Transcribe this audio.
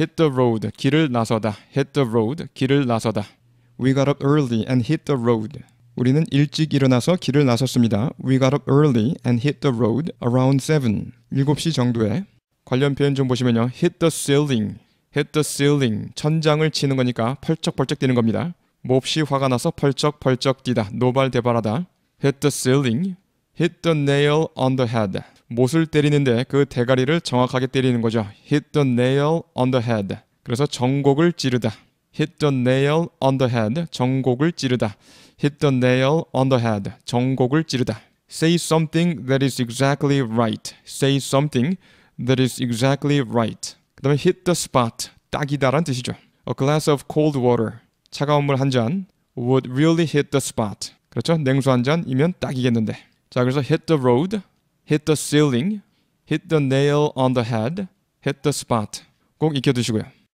hit the road 길을 나서다 hit the road 길을 나서다 we got up early and hit the road 우리는 일찍 일어나서 길을 나섰습니다. We got up early and hit the road around 7. 7시 정도에 관련 표현 좀 보시면요. hit the ceiling, hit the ceiling 천장을 치는 거니까 펄쩍펄쩍 뛰는 겁니다. 몹시 화가 나서 펄쩍펄쩍 뛰다, 노발대발하다. hit the ceiling, hit the nail on the head. 못을 때리는데 그 대가리를 정확하게 때리는 거죠. hit the nail on the head. 그래서 정곡을 찌르다. hit the nail on the head. 정곡을 찌르다. hit the nail on the head. 정곡을 찌르다. say something that is exactly right. say something that is exactly right. 그다음에 hit the spot. 딱이다란 뜻이죠. a glass of cold water. 차가운 물 한 잔 would really hit the spot. 그렇죠? 냉수 한 잔이면 딱이겠는데. 자, 그래서 hit the road, hit the ceiling, hit the nail on the head, hit the spot 꼭 익혀두시고요.